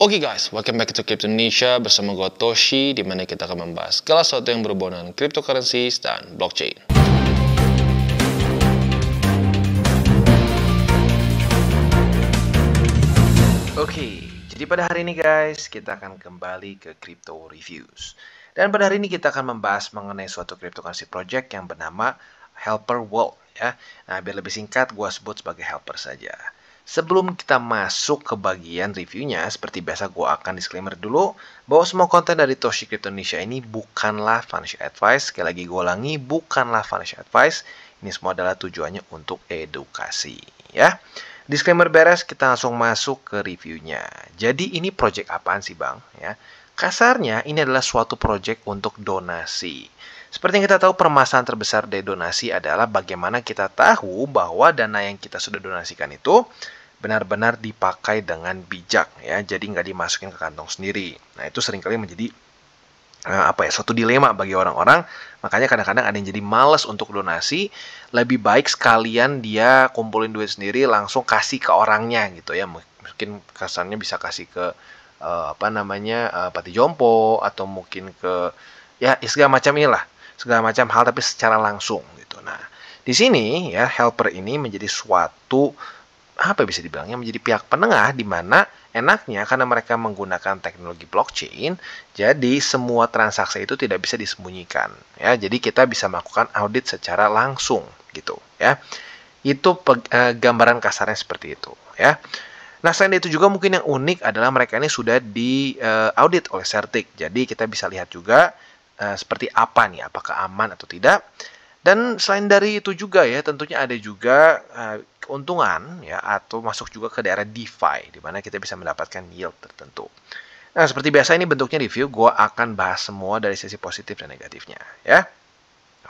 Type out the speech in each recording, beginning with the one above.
Oke okay guys, welcome back to Crypto Indonesia bersama gue Toshi di mana kita akan membahas segala satu yang berhubungan dengan cryptocurrency dan blockchain. Oke, okay, jadi pada hari ini guys, kita akan kembali ke crypto reviews. Dan pada hari ini kita akan membahas mengenai suatu cryptocurrency project yang bernama Helper World ya. Nah, biar lebih singkat gue sebut sebagai Helper saja. Sebelum kita masuk ke bagian reviewnya, seperti biasa gue akan disclaimer dulu bahwa semua konten dari Toshi Crypto Indonesia ini bukanlah financial advice. Sekali lagi gue ulangi, bukanlah financial advice. Ini semua adalah tujuannya untuk edukasi, ya. Disclaimer beres, kita langsung masuk ke reviewnya. Jadi ini project apaan sih bang? Ya, kasarnya ini adalah suatu project untuk donasi. Seperti yang kita tahu, permasalahan terbesar dari donasi adalah bagaimana kita tahu bahwa dana yang kita sudah donasikan itu benar-benar dipakai dengan bijak ya jadi nggak dimasukin ke kantong sendiri nah itu seringkali menjadi eh, apa ya suatu dilema bagi orang-orang makanya kadang-kadang ada yang jadi males untuk donasi lebih baik sekalian dia kumpulin duit sendiri langsung kasih ke orangnya gitu ya mungkin kesannya bisa kasih ke uh, apa namanya eh, pati jompo atau mungkin ke ya segala macam inilah segala macam hal tapi secara langsung gitu nah di sini ya helper ini menjadi suatu apa bisa dibilangnya menjadi pihak penengah di mana enaknya karena mereka menggunakan teknologi blockchain, jadi semua transaksi itu tidak bisa disembunyikan ya. Jadi kita bisa melakukan audit secara langsung gitu ya. Itu eh, gambaran kasarnya seperti itu ya. Nah, selain itu juga mungkin yang unik adalah mereka ini sudah di eh, audit oleh Certik. Jadi kita bisa lihat juga eh, seperti apa nih, apakah aman atau tidak. Dan selain dari itu juga ya tentunya ada juga eh, keuntungan ya atau masuk juga ke daerah DeFi di mana kita bisa mendapatkan yield tertentu. Nah, seperti biasa ini bentuknya review, gue akan bahas semua dari sisi positif dan negatifnya ya.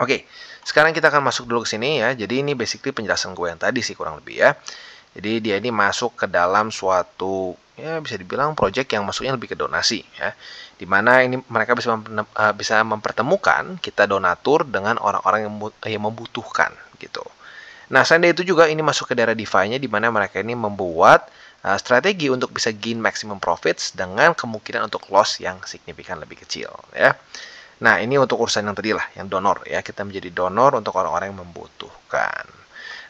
Oke, sekarang kita akan masuk dulu ke sini ya. Jadi ini basically penjelasan gue yang tadi sih kurang lebih ya. Jadi dia ini masuk ke dalam suatu ya bisa dibilang proyek yang masuknya lebih ke donasi ya di mana ini mereka bisa eh, bisa mempertemukan kita donatur dengan orang-orang yang, membutuhkan gitu nah selain itu juga ini masuk ke daerah DeFi-nya di mana mereka ini membuat uh, strategi untuk bisa gain maximum profits dengan kemungkinan untuk loss yang signifikan lebih kecil ya nah ini untuk urusan yang tadi lah yang donor ya kita menjadi donor untuk orang-orang yang membutuhkan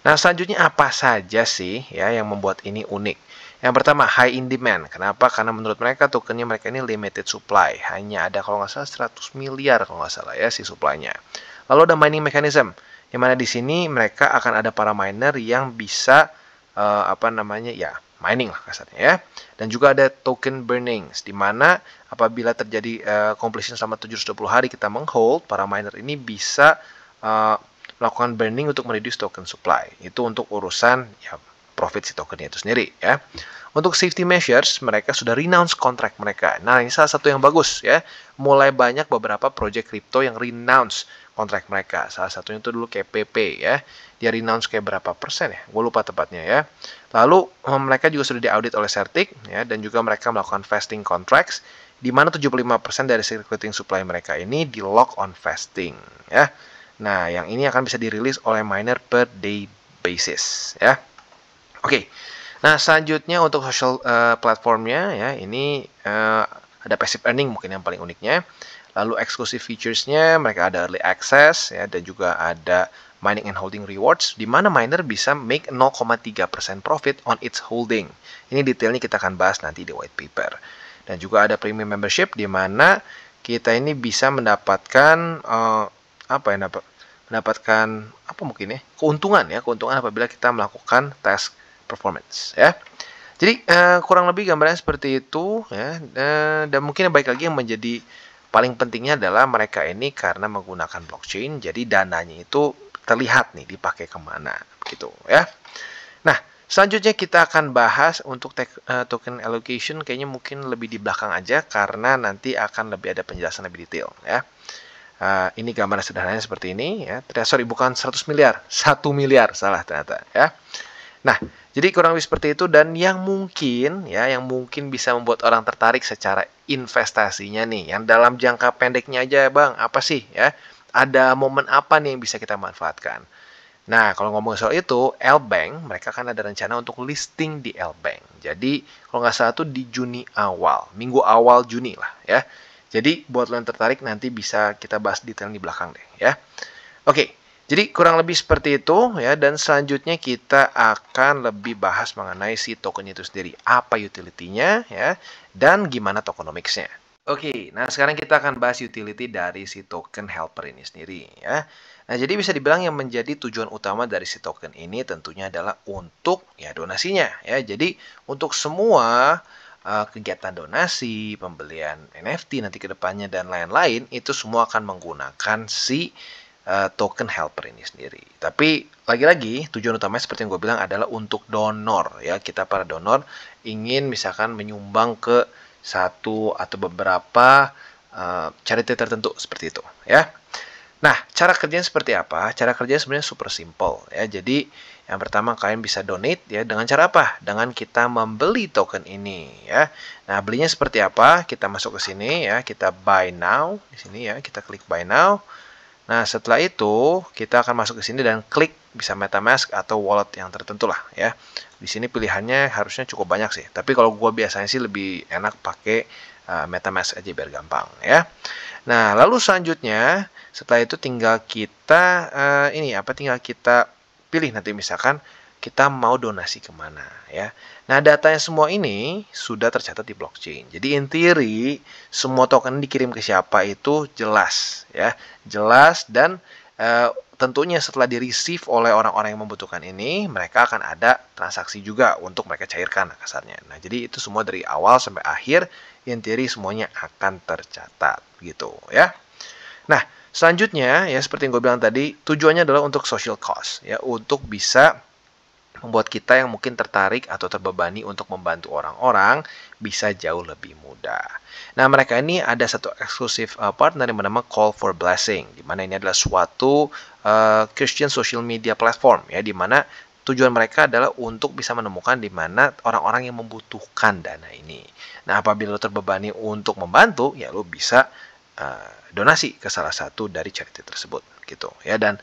Nah, selanjutnya apa saja sih ya yang membuat ini unik? Yang pertama, high in demand. Kenapa? Karena menurut mereka tokennya mereka ini limited supply. Hanya ada kalau nggak salah 100 miliar kalau nggak salah ya si supply-nya. Lalu ada mining mechanism. Yang mana di sini mereka akan ada para miner yang bisa uh, apa namanya ya mining lah kasarnya ya. Dan juga ada token burning. di mana apabila terjadi uh, completion selama 720 hari kita menghold para miner ini bisa uh, melakukan burning untuk mereduce token supply. Itu untuk urusan ya profit si tokennya itu sendiri ya. Untuk safety measures, mereka sudah renounce kontrak mereka. Nah, ini salah satu yang bagus ya. Mulai banyak beberapa project crypto yang renounce kontrak mereka. Salah satunya itu dulu kayak PP ya. Dia renounce kayak berapa persen ya? Gue lupa tepatnya ya. Lalu eh, mereka juga sudah diaudit oleh Certik ya dan juga mereka melakukan vesting contracts di mana 75% dari circulating supply mereka ini di lock on vesting ya. Nah, yang ini akan bisa dirilis oleh miner per day basis ya. Oke. Okay. Nah, selanjutnya untuk social uh, platformnya ya, ini uh, ada passive earning mungkin yang paling uniknya. Lalu exclusive featuresnya mereka ada early access ya dan juga ada mining and holding rewards di mana miner bisa make 0,3% profit on its holding. Ini detailnya kita akan bahas nanti di white paper. Dan juga ada premium membership di mana kita ini bisa mendapatkan uh, apa ya dapat mendapatkan apa mungkin ya keuntungan ya keuntungan apabila kita melakukan task performance ya. Jadi uh, kurang lebih gambarnya seperti itu ya uh, dan mungkin yang baik lagi yang menjadi paling pentingnya adalah mereka ini karena menggunakan blockchain jadi dananya itu terlihat nih dipakai kemana gitu ya. Nah selanjutnya kita akan bahas untuk eh, token allocation kayaknya mungkin lebih di belakang aja karena nanti akan lebih ada penjelasan lebih detail ya. Uh, ini gambar sederhananya seperti ini ya. sorry bukan 100 miliar, 1 miliar salah ternyata ya. Nah, jadi kurang lebih seperti itu dan yang mungkin ya yang mungkin bisa membuat orang tertarik secara investasinya nih yang dalam jangka pendeknya aja Bang, apa sih ya? Ada momen apa nih yang bisa kita manfaatkan? Nah, kalau ngomong soal itu, L-Bank, mereka kan ada rencana untuk listing di L-Bank. Jadi, kalau nggak salah tuh di Juni awal, minggu awal Juni lah ya. Jadi, buat lo yang tertarik nanti bisa kita bahas detail di belakang deh ya. Oke, jadi kurang lebih seperti itu ya dan selanjutnya kita akan lebih bahas mengenai si token itu sendiri, apa utility ya dan gimana tokenomics Oke, nah sekarang kita akan bahas utility dari si token helper ini sendiri ya. Nah, jadi bisa dibilang yang menjadi tujuan utama dari si token ini tentunya adalah untuk ya donasinya ya. Jadi untuk semua eh, kegiatan donasi, pembelian NFT nanti ke depannya dan lain-lain itu semua akan menggunakan si Eh, token helper ini sendiri. Tapi lagi-lagi tujuan utamanya seperti yang gue bilang adalah untuk donor ya kita para donor ingin misalkan menyumbang ke satu atau beberapa uh, charity tertentu seperti itu ya. Nah, cara kerjanya seperti apa? Cara kerjanya sebenarnya super simple ya. Jadi, yang pertama kalian bisa donate ya dengan cara apa? Dengan kita membeli token ini ya. Nah, belinya seperti apa? Kita masuk ke sini ya, kita buy now di sini ya, kita klik buy now. Nah, setelah itu kita akan masuk ke sini dan klik bisa MetaMask atau wallet yang tertentu lah ya. Di sini pilihannya harusnya cukup banyak sih. Tapi kalau gue biasanya sih lebih enak pakai uh, MetaMask aja biar gampang ya. Nah, lalu selanjutnya setelah itu tinggal kita uh, ini apa tinggal kita pilih nanti misalkan kita mau donasi kemana ya. Nah datanya semua ini sudah tercatat di blockchain. Jadi in theory semua token dikirim ke siapa itu jelas ya, jelas dan e, tentunya setelah di receive oleh orang-orang yang membutuhkan ini mereka akan ada transaksi juga untuk mereka cairkan kasarnya. Nah jadi itu semua dari awal sampai akhir in theory semuanya akan tercatat gitu ya. Nah selanjutnya ya seperti yang gue bilang tadi tujuannya adalah untuk social cost ya untuk bisa membuat kita yang mungkin tertarik atau terbebani untuk membantu orang-orang bisa jauh lebih mudah. Nah, mereka ini ada satu eksklusif uh, partner yang bernama Call for Blessing, di mana ini adalah suatu uh, Christian social media platform ya, di mana tujuan mereka adalah untuk bisa menemukan di mana orang-orang yang membutuhkan dana ini. Nah, apabila lo terbebani untuk membantu, ya lo bisa uh, donasi ke salah satu dari charity tersebut gitu ya dan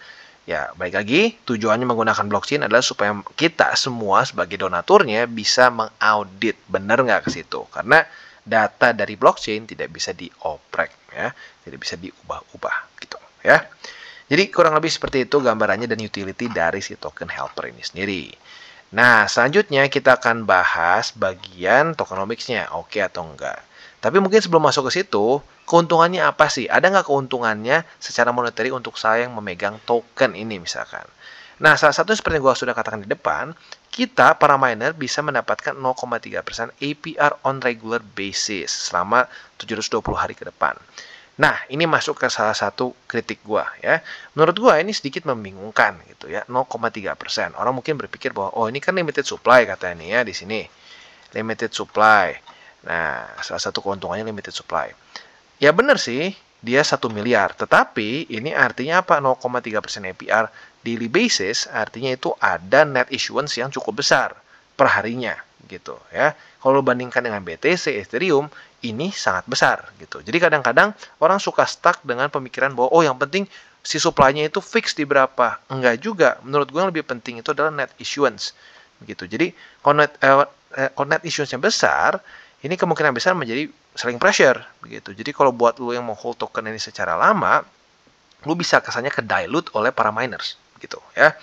Ya, baik lagi, tujuannya menggunakan blockchain adalah supaya kita semua sebagai donaturnya bisa mengaudit, benar nggak ke situ? Karena data dari blockchain tidak bisa dioprek, ya, tidak bisa diubah-ubah, gitu, ya. Jadi kurang lebih seperti itu gambarannya dan utility dari si token helper ini sendiri. Nah, selanjutnya kita akan bahas bagian tokenomicsnya, oke okay atau enggak. Tapi mungkin sebelum masuk ke situ, keuntungannya apa sih? Ada nggak keuntungannya secara monetary untuk saya yang memegang token ini misalkan? Nah, salah satu seperti yang gue sudah katakan di depan, kita para miner bisa mendapatkan 0,3% APR on regular basis selama 720 hari ke depan. Nah, ini masuk ke salah satu kritik gua ya. Menurut gua ini sedikit membingungkan gitu ya, 0,3%. Orang mungkin berpikir bahwa oh ini kan limited supply katanya nih ya di sini. Limited supply. Nah, salah satu keuntungannya limited supply. Ya benar sih, dia 1 miliar. Tetapi ini artinya apa? 0,3% APR daily basis artinya itu ada net issuance yang cukup besar per harinya gitu ya. Kalau bandingkan dengan BTC, Ethereum ini sangat besar gitu. Jadi kadang-kadang orang suka stuck dengan pemikiran bahwa oh yang penting si supply-nya itu fix di berapa. Enggak juga. Menurut gue yang lebih penting itu adalah net issuance gitu. Jadi kalau net, eh, eh net issuance yang besar, ini kemungkinan besar menjadi selling pressure begitu. Jadi kalau buat lu yang mau hold token ini secara lama, lu bisa kesannya ke dilute oleh para miners gitu ya.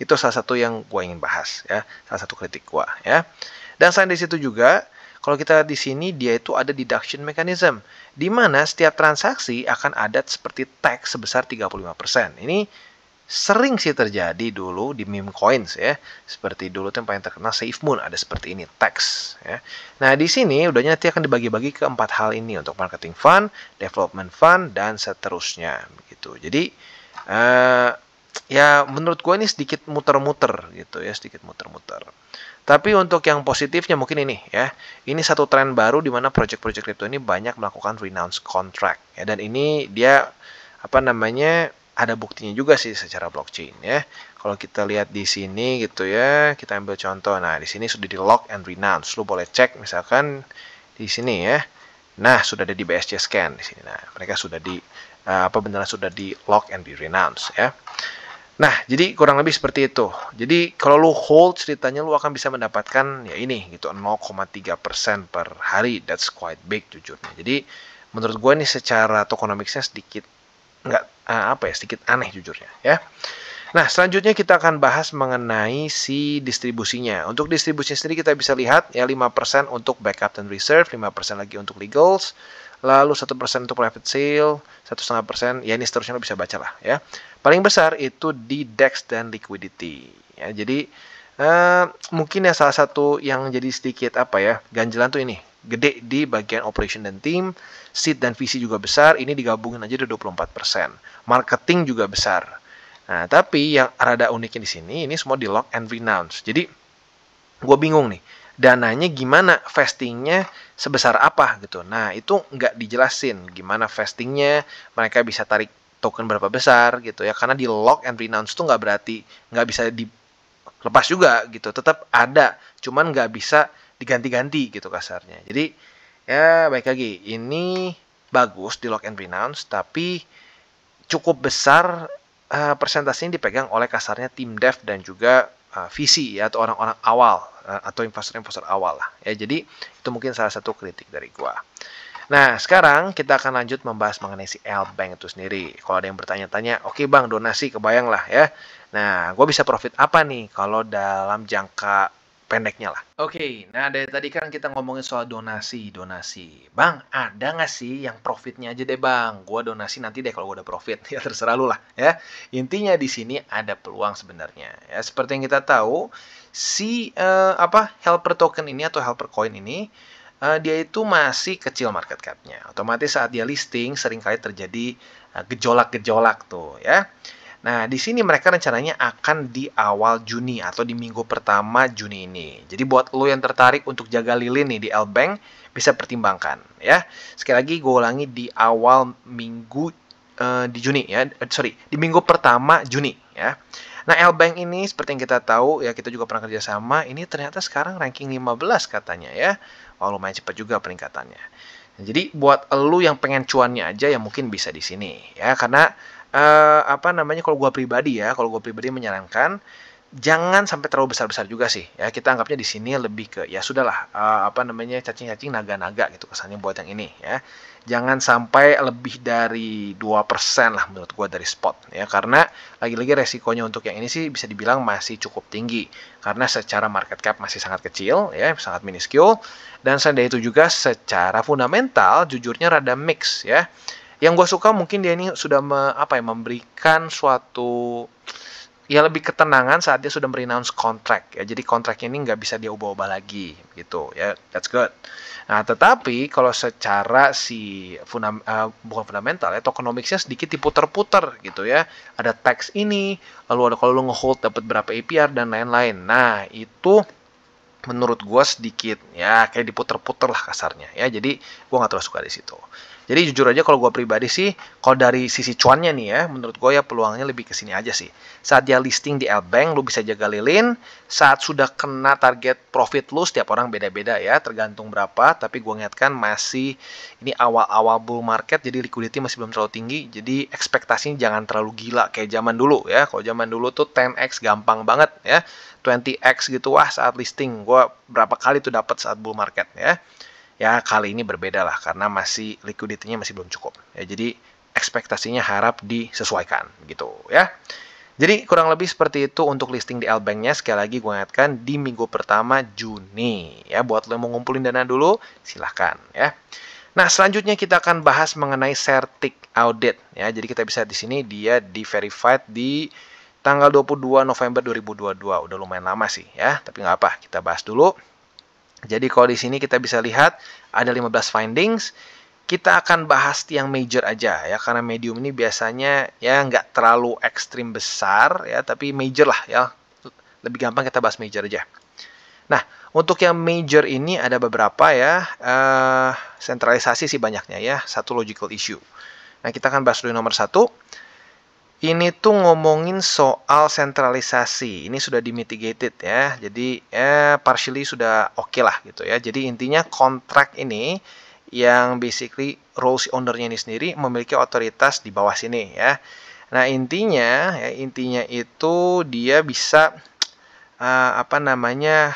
Itu salah satu yang gue ingin bahas ya, salah satu kritik gue ya. Dan selain di situ juga kalau kita di sini dia itu ada deduction mechanism di mana setiap transaksi akan ada seperti tax sebesar 35%. Ini sering sih terjadi dulu di meme coins ya. Seperti dulu tuh yang terkenal terkenal moon ada seperti ini tax ya. Nah, di sini udahnya nanti akan dibagi-bagi ke empat hal ini untuk marketing fund, development fund dan seterusnya begitu. Jadi uh, ya menurut gue ini sedikit muter-muter gitu ya, sedikit muter-muter. Tapi untuk yang positifnya mungkin ini ya. Ini satu tren baru di mana project-project crypto ini banyak melakukan renounce contract ya dan ini dia apa namanya ada buktinya juga sih secara blockchain ya. Kalau kita lihat di sini gitu ya, kita ambil contoh. Nah, di sini sudah di lock and renounce. Lu boleh cek misalkan di sini ya. Nah, sudah ada di BSC scan di sini. Nah, mereka sudah di uh, apa benar sudah di lock and di renounce ya. Nah, jadi kurang lebih seperti itu. Jadi kalau lu hold ceritanya lu akan bisa mendapatkan ya ini gitu 0,3% per hari. That's quite big jujurnya. Jadi menurut gue ini secara tokenomicsnya sedikit nggak uh, apa ya sedikit aneh jujurnya ya. Nah, selanjutnya kita akan bahas mengenai si distribusinya. Untuk distribusinya sendiri kita bisa lihat ya 5% untuk backup dan reserve, 5% lagi untuk legals, lalu 1% untuk private sale, satu setengah persen ya ini seterusnya lo bisa baca lah ya. Paling besar itu di DEX dan liquidity. Ya, jadi Uh, mungkin ya salah satu yang jadi sedikit apa ya ganjelan tuh ini gede di bagian operation dan tim, seat dan visi juga besar, ini digabungin aja udah 24%. Marketing juga besar. Nah, tapi yang rada uniknya di sini, ini semua di lock and renounce. Jadi, gue bingung nih, dananya gimana, vestingnya sebesar apa gitu. Nah, itu nggak dijelasin gimana vestingnya, mereka bisa tarik token berapa besar gitu ya. Karena di lock and renounce itu nggak berarti nggak bisa dilepas juga gitu. Tetap ada, cuman nggak bisa diganti-ganti gitu kasarnya. Jadi ya baik lagi ini bagus di lock and pronounce, tapi cukup besar uh, eh, persentasenya dipegang oleh kasarnya tim dev dan juga uh, eh, VC ya atau orang-orang awal uh, atau investor-investor awal lah ya jadi itu mungkin salah satu kritik dari gua. Nah sekarang kita akan lanjut membahas mengenai si L Bank itu sendiri. Kalau ada yang bertanya-tanya, oke okay bang donasi kebayang lah ya. Nah gue bisa profit apa nih kalau dalam jangka pendeknya lah. Oke, okay, nah dari tadi kan kita ngomongin soal donasi, donasi. Bang, ada nggak sih yang profitnya aja deh bang? Gua donasi nanti deh kalau gua ada profit, ya terserah lu lah ya. Intinya di sini ada peluang sebenarnya. Ya seperti yang kita tahu, si uh, apa helper token ini atau helper coin ini uh, dia itu masih kecil market capnya Otomatis saat dia listing seringkali terjadi eh, gejolak-gejolak uh, tuh ya. Nah, di sini mereka rencananya akan di awal Juni atau di minggu pertama Juni ini. Jadi buat lo yang tertarik untuk jaga lilin nih di L-Bank, bisa pertimbangkan ya. Sekali lagi gue ulangi di awal minggu uh, di Juni ya, eh, sorry, di minggu pertama Juni ya. Nah, L-Bank ini seperti yang kita tahu ya kita juga pernah kerjasama, ini ternyata sekarang ranking 15 katanya ya. Wah, oh, lumayan cepat juga peningkatannya. jadi buat lu yang pengen cuannya aja ya mungkin bisa di sini ya karena uh, apa namanya kalau gue pribadi ya kalau gue pribadi menyarankan jangan sampai terlalu besar-besar juga sih ya kita anggapnya di sini lebih ke ya sudahlah uh, apa namanya cacing-cacing naga-naga gitu kesannya buat yang ini ya jangan sampai lebih dari dua persen lah menurut gue dari spot ya karena lagi-lagi resikonya untuk yang ini sih bisa dibilang masih cukup tinggi karena secara market cap masih sangat kecil ya sangat minuscule dan selain itu juga secara fundamental jujurnya rada mix ya yang gue suka mungkin dia ini sudah me, apa ya memberikan suatu ya lebih ketenangan saat dia sudah merenounce kontrak ya jadi kontrak ini nggak bisa dia ubah-ubah lagi gitu ya that's good nah tetapi kalau secara si fundam, uh, bukan fundamental ya tokenomicsnya sedikit diputer-puter gitu ya ada tax ini lalu ada kalau lo ngehold dapat berapa APR dan lain-lain nah itu menurut gue sedikit ya kayak diputer-puter lah kasarnya ya jadi gue nggak terlalu suka di situ jadi jujur aja kalau gue pribadi sih, kalau dari sisi cuannya nih ya, menurut gue ya peluangnya lebih ke sini aja sih. Saat dia listing di L-Bank, lu bisa jaga lilin. Saat sudah kena target profit lu, setiap orang beda-beda ya, tergantung berapa. Tapi gue ingatkan masih, ini awal-awal bull market, jadi liquidity masih belum terlalu tinggi. Jadi ekspektasinya jangan terlalu gila kayak zaman dulu ya. Kalau zaman dulu tuh 10x gampang banget ya. 20x gitu wah saat listing gue berapa kali tuh dapat saat bull market ya Ya kali ini berbeda lah karena masih likuiditinya masih belum cukup. Ya jadi ekspektasinya harap disesuaikan gitu ya. Jadi kurang lebih seperti itu untuk listing di L-Banknya. Sekali lagi gue ingatkan di minggu pertama Juni. Ya, buat lo yang mau ngumpulin dana dulu, silahkan ya. Nah, selanjutnya kita akan bahas mengenai certik Audit. Ya, jadi kita bisa di sini dia di verified di tanggal 22 November 2022. Udah lumayan lama sih ya, tapi nggak apa, kita bahas dulu. Jadi kalau di sini kita bisa lihat ada 15 findings. Kita akan bahas yang major aja ya karena medium ini biasanya ya nggak terlalu ekstrim besar ya tapi major lah ya lebih gampang kita bahas major aja. Nah untuk yang major ini ada beberapa ya uh, sentralisasi sih banyaknya ya satu logical issue. Nah kita akan bahas dulu nomor satu ini tuh ngomongin soal sentralisasi. Ini sudah dimitigated ya. Jadi eh, partially sudah oke okay lah gitu ya. Jadi intinya kontrak ini yang basically roles ownernya ini sendiri memiliki otoritas di bawah sini ya. Nah intinya ya intinya itu dia bisa uh, apa namanya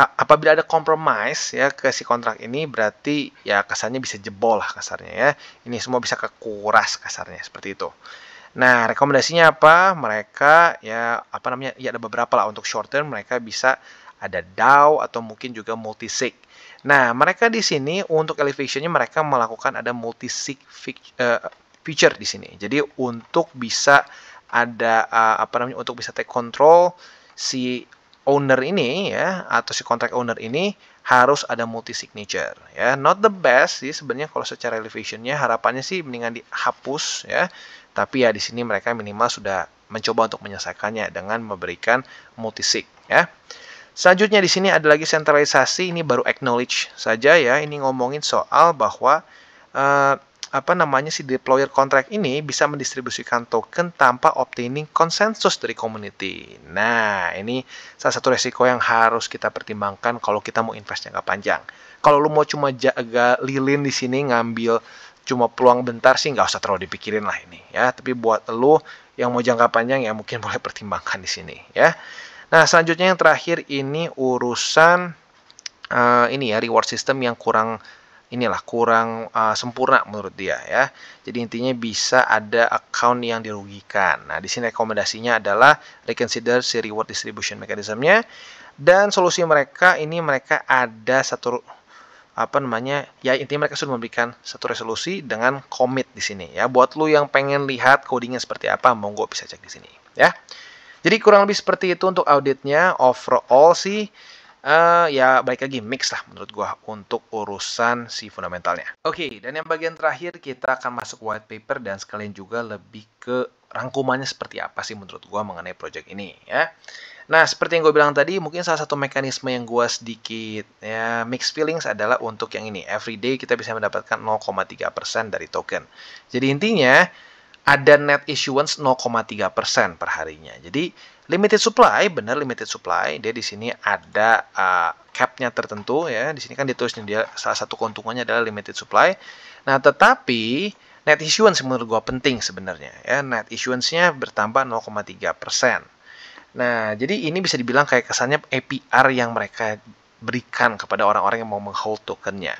uh, apabila ada compromise ya ke si kontrak ini berarti ya kasarnya bisa jebol lah kasarnya ya. Ini semua bisa kekuras kasarnya seperti itu. Nah, rekomendasinya apa? Mereka ya apa namanya? Ya ada beberapa lah untuk short term mereka bisa ada DAO atau mungkin juga multi sig. Nah, mereka di sini untuk elevationnya mereka melakukan ada multi sig eh, feature di sini. Jadi untuk bisa ada eh, apa namanya untuk bisa take control si owner ini ya atau si contract owner ini harus ada multi signature ya not the best sih sebenarnya kalau secara elevationnya harapannya sih mendingan dihapus ya tapi ya di sini mereka minimal sudah mencoba untuk menyelesaikannya dengan memberikan multisig ya. Selanjutnya di sini ada lagi sentralisasi ini baru acknowledge saja ya. Ini ngomongin soal bahwa uh, apa namanya si deployer contract ini bisa mendistribusikan token tanpa obtaining konsensus dari community. Nah, ini salah satu resiko yang harus kita pertimbangkan kalau kita mau invest jangka panjang. Kalau lu mau cuma jaga lilin di sini ngambil cuma peluang bentar sih nggak usah terlalu dipikirin lah ini ya tapi buat lo yang mau jangka panjang ya mungkin boleh pertimbangkan di sini ya nah selanjutnya yang terakhir ini urusan uh, ini ya reward system yang kurang inilah kurang uh, sempurna menurut dia ya jadi intinya bisa ada account yang dirugikan nah di sini rekomendasinya adalah reconsider si reward distribution mekanismenya dan solusi mereka ini mereka ada satu apa namanya ya intinya mereka sudah memberikan satu resolusi dengan commit di sini ya buat lu yang pengen lihat codingnya seperti apa monggo bisa cek di sini ya jadi kurang lebih seperti itu untuk auditnya overall sih uh, ya baik lagi mix lah menurut gua untuk urusan si fundamentalnya. Oke, okay, dan yang bagian terakhir kita akan masuk white paper dan sekalian juga lebih ke rangkumannya seperti apa sih menurut gue mengenai project ini ya. Nah, seperti yang gue bilang tadi, mungkin salah satu mekanisme yang gue sedikit ya mixed feelings adalah untuk yang ini. Everyday kita bisa mendapatkan 0,3% dari token. Jadi intinya, ada net issuance 0,3% per harinya. Jadi limited supply, benar limited supply, dia di sini ada uh, ah, cap tertentu ya. Di sini kan ditulisnya dia salah satu keuntungannya adalah limited supply. Nah, tetapi Net issuance menurut gue penting sebenarnya. Ya, net issuance-nya bertambah 0,3 persen. Nah, jadi ini bisa dibilang kayak kesannya APR yang mereka berikan kepada orang-orang yang mau menghold tokennya.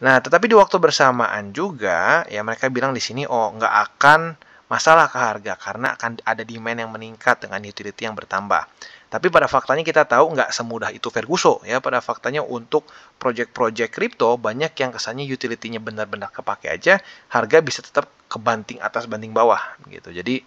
Nah, tetapi di waktu bersamaan juga, ya mereka bilang di sini, oh nggak akan masalah ke harga karena akan ada demand yang meningkat dengan utility yang bertambah. Tapi pada faktanya kita tahu nggak semudah itu Ferguso ya. Pada faktanya untuk project-project crypto banyak yang kesannya utility-nya benar-benar kepake aja, harga bisa tetap kebanting atas banting bawah gitu. Jadi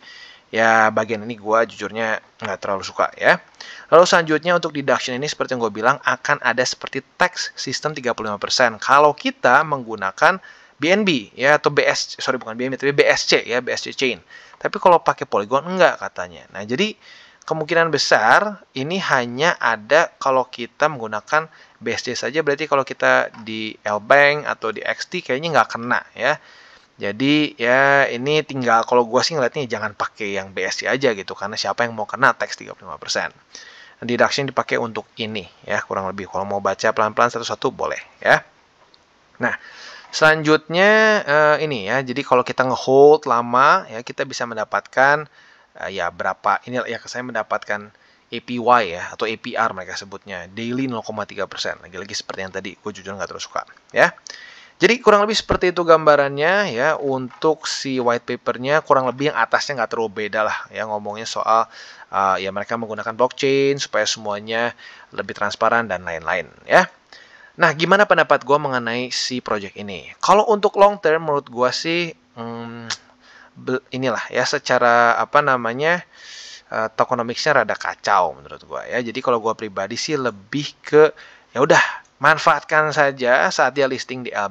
ya bagian ini gue jujurnya nggak terlalu suka ya. Lalu selanjutnya untuk deduction ini seperti yang gue bilang akan ada seperti tax sistem 35%. Kalau kita menggunakan BNB ya atau BS sorry bukan BNB tapi BSC ya BSC chain. Tapi kalau pakai Polygon enggak katanya. Nah, jadi kemungkinan besar ini hanya ada kalau kita menggunakan BSC saja berarti kalau kita di L Bank atau di XT kayaknya nggak kena ya jadi ya ini tinggal kalau gue sih ngeliatnya jangan pakai yang BSC aja gitu karena siapa yang mau kena tax 35% deduction dipakai untuk ini ya kurang lebih kalau mau baca pelan-pelan satu-satu boleh ya nah Selanjutnya uh, ini ya, jadi kalau kita ngehold lama ya kita bisa mendapatkan uh, ya berapa ini ya saya mendapatkan APY ya atau APR mereka sebutnya daily 0,3 persen lagi-lagi seperti yang tadi gue jujur nggak terlalu suka ya. Jadi kurang lebih seperti itu gambarannya ya untuk si white papernya kurang lebih yang atasnya nggak terlalu beda lah ya ngomongnya soal uh, ya mereka menggunakan blockchain supaya semuanya lebih transparan dan lain-lain ya. Nah, gimana pendapat gue mengenai si project ini? Kalau untuk long term, menurut gue sih, hmm, inilah ya secara apa namanya uh, eh, tokenomicsnya rada kacau menurut gue ya. Jadi kalau gue pribadi sih lebih ke ya udah manfaatkan saja saat dia listing di l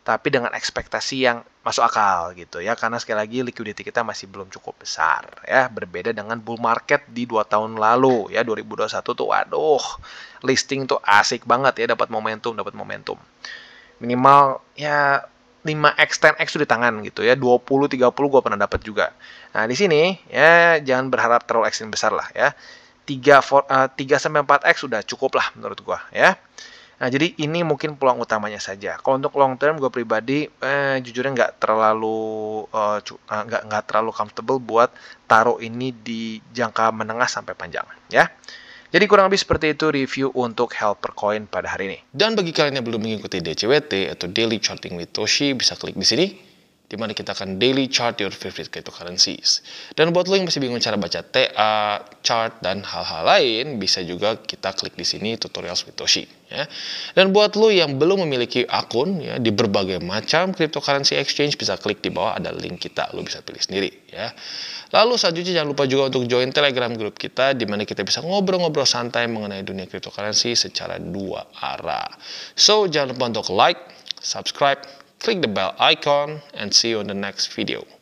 tapi dengan ekspektasi yang masuk akal gitu ya. Karena sekali lagi liquidity kita masih belum cukup besar ya. Berbeda dengan bull market di dua tahun lalu ya 2021 tuh waduh listing tuh asik banget ya dapat momentum, dapat momentum. Minimal ya 5x 10x tuh di tangan gitu ya 20 30 gue pernah dapat juga nah di sini ya jangan berharap terlalu ekstrim besar lah ya 3 4, uh, 3 sampai 4x sudah cukup lah menurut gue ya Nah, jadi ini mungkin peluang utamanya saja. Kalau untuk long term, gue pribadi eh, jujurnya nggak terlalu eh, eh, nggak uh, nggak terlalu comfortable buat taruh ini di jangka menengah sampai panjang, ya. Jadi kurang lebih seperti itu review untuk helper coin pada hari ini. Dan bagi kalian yang belum mengikuti DCWT atau Daily Charting with Toshi, bisa klik di sini di mana kita akan daily chart your favorite cryptocurrencies. Dan buat lo yang masih bingung cara baca TA, chart, dan hal-hal lain, bisa juga kita klik di sini tutorial Satoshi. Ya. Dan buat lo yang belum memiliki akun ya, di berbagai macam cryptocurrency exchange, bisa klik di bawah ada link kita, lo bisa pilih sendiri. Ya. Lalu selanjutnya jangan lupa juga untuk join Telegram grup kita, di mana kita bisa ngobrol-ngobrol santai mengenai dunia cryptocurrency secara dua arah. So, jangan lupa untuk like, subscribe, click the bell icon and see you in the next video.